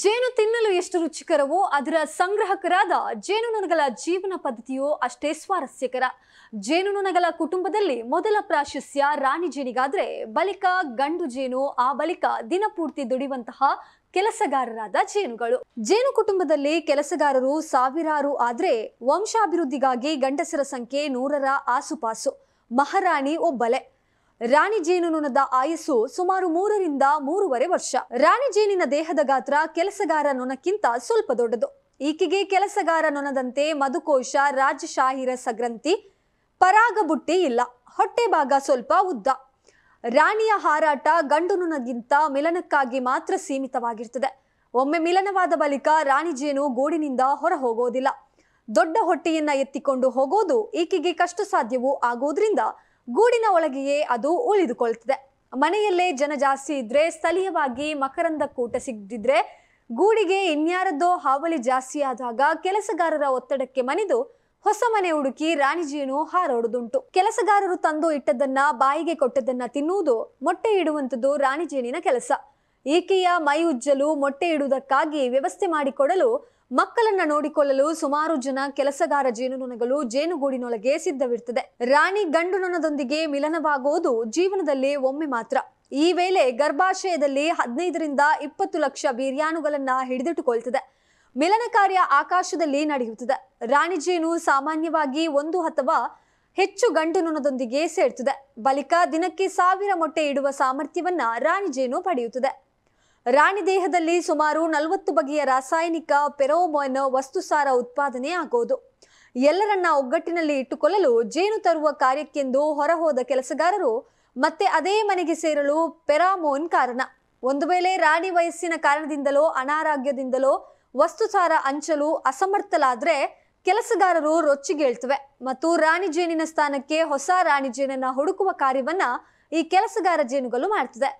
ಜೇನು ತಿನ್ನಲು ಎಷ್ಟು ರುಚಿಕರವೋ ಅದರ ಸಂಗ್ರಹಕರಾದ ಜೇನುನೊಣಗಳ ಜೀವನ ಪದ್ಧತಿಯೋ ಅಷ್ಟೇ ಸ್ವಾರಸ್ಯಕರ ಜೇನುನೊಣಗಳ ಕುಟುಂಬದಲ್ಲಿ ಮೊದಲ ಪ್ರಾಶಸ್ತ್ಯ ರಾಣಿ ಜೇನಿಗಾದ್ರೆ ಬಳಿಕ ಗಂಡು ಜೇನು ಆ ಬಳಿಕ ದಿನಪೂರ್ತಿ ದುಡಿಯುವಂತಹ ಕೆಲಸಗಾರರಾದ ಜೇನುಗಳು ಜೇನು ಕುಟುಂಬದಲ್ಲಿ ಕೆಲಸಗಾರರು ಸಾವಿರಾರು ಆದ್ರೆ ವಂಶಾಭಿವೃದ್ಧಿಗಾಗಿ ಗಂಡಸರ ಸಂಖ್ಯೆ ನೂರರ ಆಸುಪಾಸು ಮಹಾರಾಣಿ ಒಬ್ಬಲೆ ರಾಣಿ ಜೇನುನೊಣದ ಆಯಸ್ಸು ಸುಮಾರು ಮೂರರಿಂದ ಮೂರುವರೆ ವರ್ಷ ರಾಣಿ ಜೇನಿನ ದೇಹದ ಗಾತ್ರ ಕೆಲಸಗಾರ ನೊಣಕ್ಕಿಂತ ಸ್ವಲ್ಪ ದೊಡ್ಡದು ಈಕೆಗೆ ಕೆಲಸಗಾರ ನೊಣದಂತೆ ಮಧುಕೋಶ ರಾಜಶಾಹಿರ ಸಗ್ರಂತಿ ಪರಾಗ ಬುಟ್ಟಿ ಇಲ್ಲ ಹೊಟ್ಟೆ ಭಾಗ ಸ್ವಲ್ಪ ಉದ್ದ ರಾಣಿಯ ಹಾರಾಟ ಗಂಡು ನೊಣಗಿಂತ ಮಿಲನಕ್ಕಾಗಿ ಮಾತ್ರ ಸೀಮಿತವಾಗಿರ್ತದೆ ಒಮ್ಮೆ ಮಿಲನವಾದ ಬಳಿಕ ರಾಣಿ ಜೇನು ಗೋಡಿನಿಂದ ಹೊರ ಹೋಗೋದಿಲ್ಲ ದೊಡ್ಡ ಹೊಟ್ಟೆಯನ್ನ ಎತ್ತಿಕೊಂಡು ಹೋಗೋದು ಈಕೆಗೆ ಕಷ್ಟ ಸಾಧ್ಯವೂ ಆಗೋದ್ರಿಂದ ಗೂಡಿನ ಒಳಗೆಯೇ ಅದು ಉಳಿದುಕೊಳ್ತದೆ ಮನೆಯಲ್ಲೇ ಜನ ಜಾಸ್ತಿ ಇದ್ರೆ ಸ್ಥಳೀಯವಾಗಿ ಮಕರಂದ ಕೂಟ ಸಿಗದಿದ್ರೆ ಗೂಡಿಗೆ ಇನ್ಯಾರದ್ದೋ ಹಾವಳಿ ಜಾಸ್ತಿ ಆದಾಗ ಕೆಲಸಗಾರರ ಒತ್ತಡಕ್ಕೆ ಮನಿದು ಹೊಸ ಮನೆ ಹುಡುಕಿ ರಾಣಿಜೇನು ಹಾರೋಡುದುಂಟು ಕೆಲಸಗಾರರು ತಂದು ಇಟ್ಟದನ್ನ ಬಾಯಿಗೆ ಕೊಟ್ಟದನ್ನ ತಿನ್ನುವುದು ಮೊಟ್ಟೆ ಇಡುವಂಥದ್ದು ರಾಣಿಜೇನಿನ ಕೆಲಸ ಈಕೆಯ ಮೈ ಉಜ್ಜಲು ಮೊಟ್ಟೆ ಇಡುವುದಕ್ಕಾಗಿ ವ್ಯವಸ್ಥೆ ಮಾಡಿಕೊಡಲು ಮಕ್ಕಳನ್ನ ನೋಡಿಕೊಳ್ಳಲು ಸುಮಾರು ಜನ ಕೆಲಸಗಾರ ಜೇನುನೊಣಗಳು ಜೇನುಗೂಡಿನೊಳಗೆ ಸಿದ್ಧವಿರ್ತದೆ ರಾಣಿ ಗಂಡು ನೊಣದೊಂದಿಗೆ ಮಿಲನವಾಗುವುದು ಜೀವನದಲ್ಲಿ ಒಮ್ಮೆ ಮಾತ್ರ ಈ ವೇಳೆ ಗರ್ಭಾಶಯದಲ್ಲಿ ಹದಿನೈದರಿಂದ ಇಪ್ಪತ್ತು ಲಕ್ಷ ಬಿರಿಯಾನುಗಳನ್ನ ಹಿಡಿದಿಟ್ಟುಕೊಳ್ತದೆ ಮಿಲನ ಕಾರ್ಯ ಆಕಾಶದಲ್ಲಿ ನಡೆಯುತ್ತದೆ ರಾಣಿ ಜೇನು ಸಾಮಾನ್ಯವಾಗಿ ಒಂದು ಅಥವಾ ಹೆಚ್ಚು ಗಂಡು ನೊಣದೊಂದಿಗೆ ಸೇರ್ತದೆ ಬಳಿಕ ದಿನಕ್ಕೆ ಸಾವಿರ ಮೊಟ್ಟೆ ಇಡುವ ಸಾಮರ್ಥ್ಯವನ್ನ ರಾಣಿ ಜೇನು ಪಡೆಯುತ್ತದೆ ರಾಣಿ ದೇಹದಲ್ಲಿ ಸುಮಾರು ನಲವತ್ತು ಬಗೆಯ ರಾಸಾಯನಿಕ ಪೆರೋಮೋನ್ ವಸ್ತುಸಾರ ಉತ್ಪಾದನೆ ಆಗೋದು ಎಲ್ಲರನ್ನ ಒಗ್ಗಟ್ಟಿನಲ್ಲಿ ಇಟ್ಟುಕೊಳ್ಳಲು ಜೇನು ತರುವ ಕಾರ್ಯಕ್ಕೆಂದು ಹೊರಹೋದ ಕೆಲಸಗಾರರು ಮತ್ತೆ ಅದೇ ಮನೆಗೆ ಸೇರಲು ಪೆರಾಮೋನ್ ಕಾರಣ ಒಂದು ವೇಳೆ ರಾಣಿ ವಯಸ್ಸಿನ ಕಾರಣದಿಂದಲೋ ಅನಾರೋಗ್ಯದಿಂದಲೋ ವಸ್ತುಸಾರ ಹಂಚಲು ಅಸಮರ್ಥಲಾದ್ರೆ ಕೆಲಸಗಾರರು ರೊಚ್ಚಿಗೇಳ್ತವೆ ಮತ್ತು ರಾಣಿ ಜೇನಿನ ಸ್ಥಾನಕ್ಕೆ ಹೊಸ ರಾಣಿ ಜೇನನ್ನ ಹುಡುಕುವ ಕಾರ್ಯವನ್ನ ಈ ಕೆಲಸಗಾರ ಜೇನುಗಳು ಮಾಡ್ತದೆ